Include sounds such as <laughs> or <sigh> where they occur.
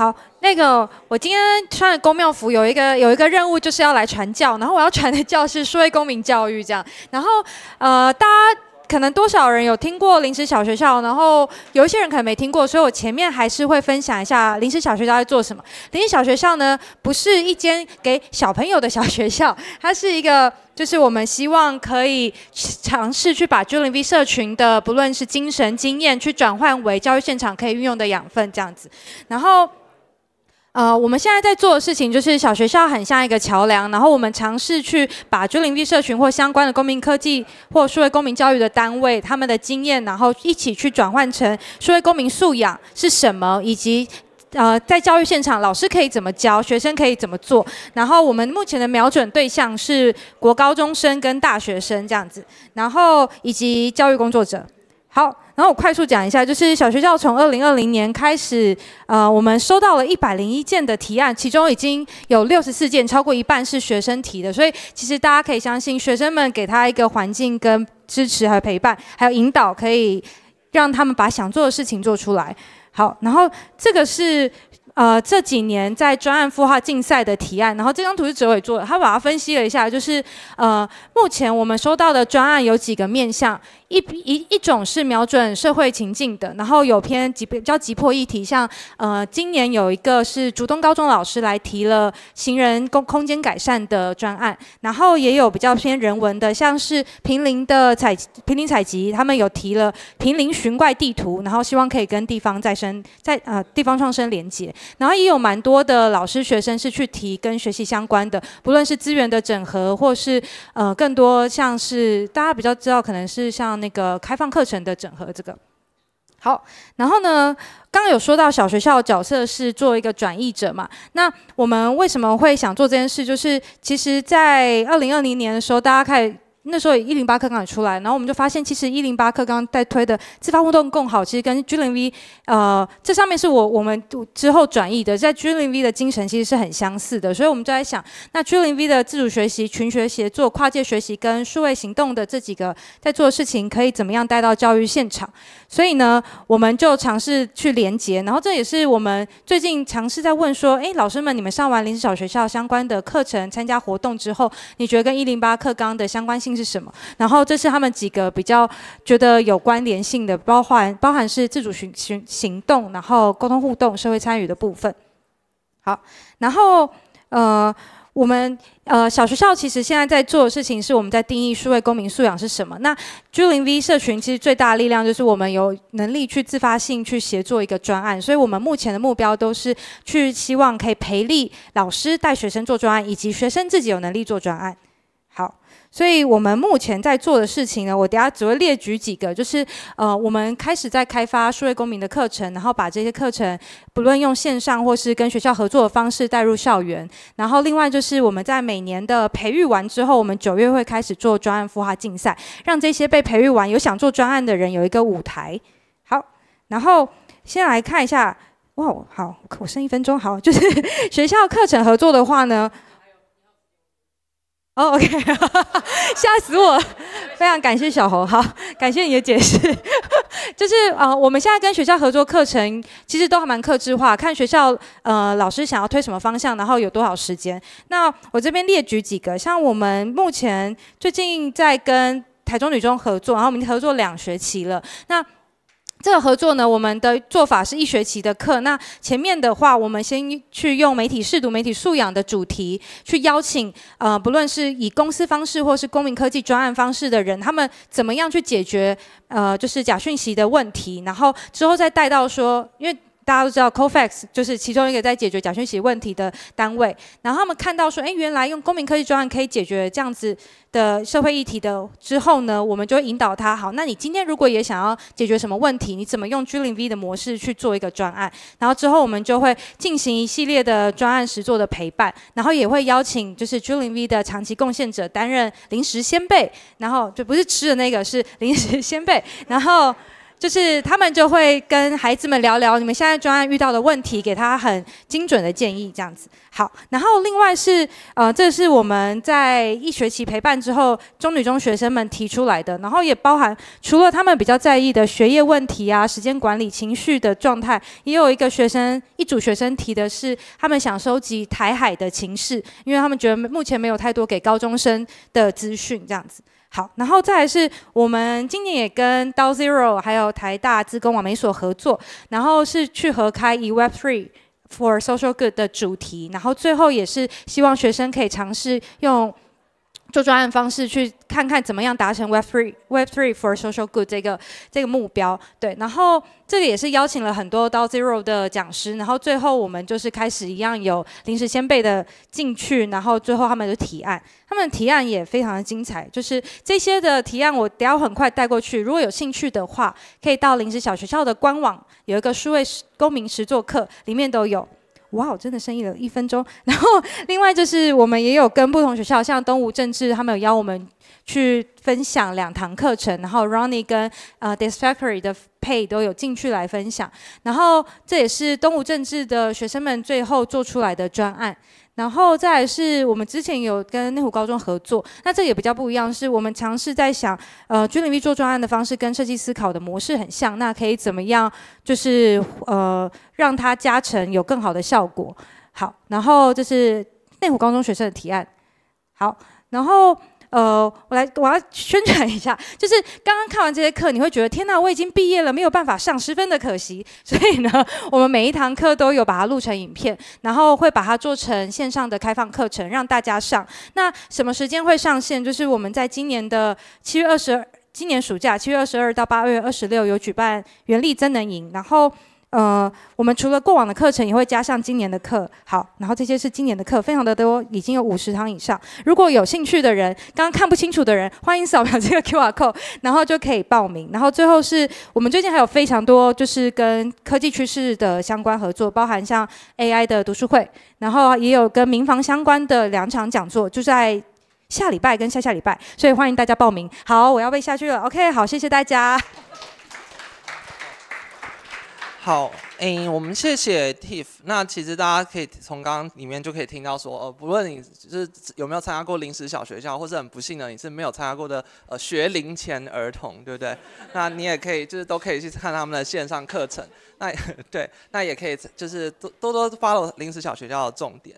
好，那个我今天穿的公庙服，有一个有一个任务就是要来传教，然后我要传的教是数位公民教育这样。然后呃，大家可能多少人有听过临时小学校，然后有一些人可能没听过，所以我前面还是会分享一下临时小学校在做什么。临时小学校呢，不是一间给小朋友的小学校，它是一个就是我们希望可以尝试去把 j u l i V 社群的不论是精神经验，去转换为教育现场可以运用的养分这样子，然后。呃，我们现在在做的事情就是小学校很像一个桥梁，然后我们尝试去把 G 林地社群或相关的公民科技或数位公民教育的单位他们的经验，然后一起去转换成数位公民素养是什么，以及呃，在教育现场老师可以怎么教，学生可以怎么做。然后我们目前的瞄准对象是国高中生跟大学生这样子，然后以及教育工作者。好。然后我快速讲一下，就是小学校从二零二零年开始，呃，我们收到了一百零一件的提案，其中已经有六十四件超过一半是学生提的，所以其实大家可以相信，学生们给他一个环境、跟支持和陪伴，还有引导，可以让他们把想做的事情做出来。好，然后这个是呃这几年在专案孵化竞赛的提案，然后这张图是哲伟做的，他把它分析了一下，就是呃目前我们收到的专案有几个面向。一一一种是瞄准社会情境的，然后有偏急比较急迫议题，像呃今年有一个是竹东高中老师来提了行人公空间改善的专案，然后也有比较偏人文的，像是平林的采平林采集，他们有提了平林寻怪地图，然后希望可以跟地方再生在呃地方创生连接，然后也有蛮多的老师学生是去提跟学习相关的，不论是资源的整合或是呃更多像是大家比较知道可能是像。那个开放课程的整合，这个好。然后呢，刚有说到小学校角色是做一个转译者嘛？那我们为什么会想做这件事？就是其实，在二零二零年的时候，大家看。那时候一零八课刚出来，然后我们就发现，其实一零八课刚刚在推的自发互动更好，其实跟 G 零 V 呃，这上面是我我们之后转译的，在 G 零 V 的精神其实是很相似的，所以我们就在想，那 G 零 V 的自主学习、群学协作、跨界学习跟数位行动的这几个在做的事情，可以怎么样带到教育现场？所以呢，我们就尝试去连接，然后这也是我们最近尝试在问说，哎，老师们，你们上完临时小学校相关的课程、参加活动之后，你觉得跟一零八课纲的相关性？是什么？然后这是他们几个比较觉得有关联性的，包含包含是自主行行行动，然后沟通互动、社会参与的部分。好，然后呃，我们呃小学校其实现在在做的事情是我们在定义数位公民素养是什么。那 j u v n 社群其实最大的力量就是我们有能力去自发性去协作一个专案，所以我们目前的目标都是去希望可以培力老师带学生做专案，以及学生自己有能力做专案。好，所以我们目前在做的事情呢，我等下只会列举几个，就是呃，我们开始在开发数位公民的课程，然后把这些课程不论用线上或是跟学校合作的方式带入校园。然后另外就是我们在每年的培育完之后，我们九月会开始做专案孵化竞赛，让这些被培育完有想做专案的人有一个舞台。好，然后先来看一下，哇，好，我剩一分钟，好，就是 <laughs> 学校课程合作的话呢。哦，OK，<laughs> 吓死我！非常感谢小侯，好，感谢你的解释。<laughs> 就是啊，我们现在跟学校合作课程，其实都还蛮克制化，看学校呃老师想要推什么方向，然后有多少时间。那我这边列举几个，像我们目前最近在跟台中女中合作，然后我们合作两学期了。那这个合作呢，我们的做法是一学期的课。那前面的话，我们先去用媒体试读、媒体素养的主题，去邀请呃，不论是以公司方式或是公民科技专案方式的人，他们怎么样去解决呃，就是假讯息的问题。然后之后再带到说，因为。大家都知道 c o f a x 就是其中一个在解决假宣习问题的单位。然后他们看到说，哎，原来用公民科技专案可以解决这样子的社会议题的之后呢，我们就会引导他。好，那你今天如果也想要解决什么问题，你怎么用 Julian V 的模式去做一个专案？然后之后我们就会进行一系列的专案实做的陪伴，然后也会邀请就是 Julian V 的长期贡献者担任临时先辈，然后就不是吃的那个，是临时先辈，然后。就是他们就会跟孩子们聊聊你们现在专案遇到的问题，给他很精准的建议，这样子。好，然后另外是，呃，这是我们在一学期陪伴之后，中女中学生们提出来的，然后也包含除了他们比较在意的学业问题啊、时间管理、情绪的状态，也有一个学生一组学生提的是，他们想收集台海的情势，因为他们觉得目前没有太多给高中生的资讯，这样子。好，然后再来是我们今年也跟 d o w Zero 还有台大资工网媒所合作，然后是去合开 e Web Three for Social Good 的主题，然后最后也是希望学生可以尝试用。做专案方式去看看怎么样达成 w e b Three w e b Three for Social Good 这个这个目标。对，然后这个也是邀请了很多到 Zero 的讲师，然后最后我们就是开始一样有临时先辈的进去，然后最后他们的提案，他们的提案也非常的精彩。就是这些的提案，我也要很快带过去。如果有兴趣的话，可以到临时小学校的官网有一个数位公民实作课，里面都有。哇，真的生意了一分钟。<laughs> 然后，另外就是我们也有跟不同学校，像东吴政治，他们有邀我们去分享两堂课程。然后，Ronnie 跟呃，Disfactory 的 Pay 都有进去来分享。然后，这也是东吴政治的学生们最后做出来的专案。然后再是，我们之前有跟内湖高中合作，那这也比较不一样，是我们尝试在想，呃居零密做专案的方式跟设计思考的模式很像，那可以怎么样，就是呃，让它加成有更好的效果。好，然后这是内湖高中学生的提案。好，然后。呃，我来，我要宣传一下，<laughs> 就是刚刚看完这些课，你会觉得天哪，我已经毕业了，没有办法上，十分的可惜。<laughs> 所以呢，我们每一堂课都有把它录成影片，然后会把它做成线上的开放课程，让大家上。那什么时间会上线？就是我们在今年的七月二十，今年暑假七月二十二到八月二十六有举办“原力真能营，然后。呃，我们除了过往的课程，也会加上今年的课。好，然后这些是今年的课，非常的多，已经有五十堂以上。如果有兴趣的人，刚刚看不清楚的人，欢迎扫描这个 <laughs> QR code，然后就可以报名。然后最后是我们最近还有非常多，就是跟科技趋势的相关合作，包含像 AI 的读书会，然后也有跟民房相关的两场讲座，就在下礼拜跟下下礼拜，所以欢迎大家报名。好，我要背下去了。OK，好，谢谢大家。好，哎，我们谢谢 Tiff。那其实大家可以从刚刚里面就可以听到说，呃，不论你就是有没有参加过临时小学校，或是很不幸的你是没有参加过的，呃，学龄前儿童，对不对？那你也可以就是都可以去看他们的线上课程。那 <laughs> 对，那也可以就是多多多 follow 临时小学校的重点。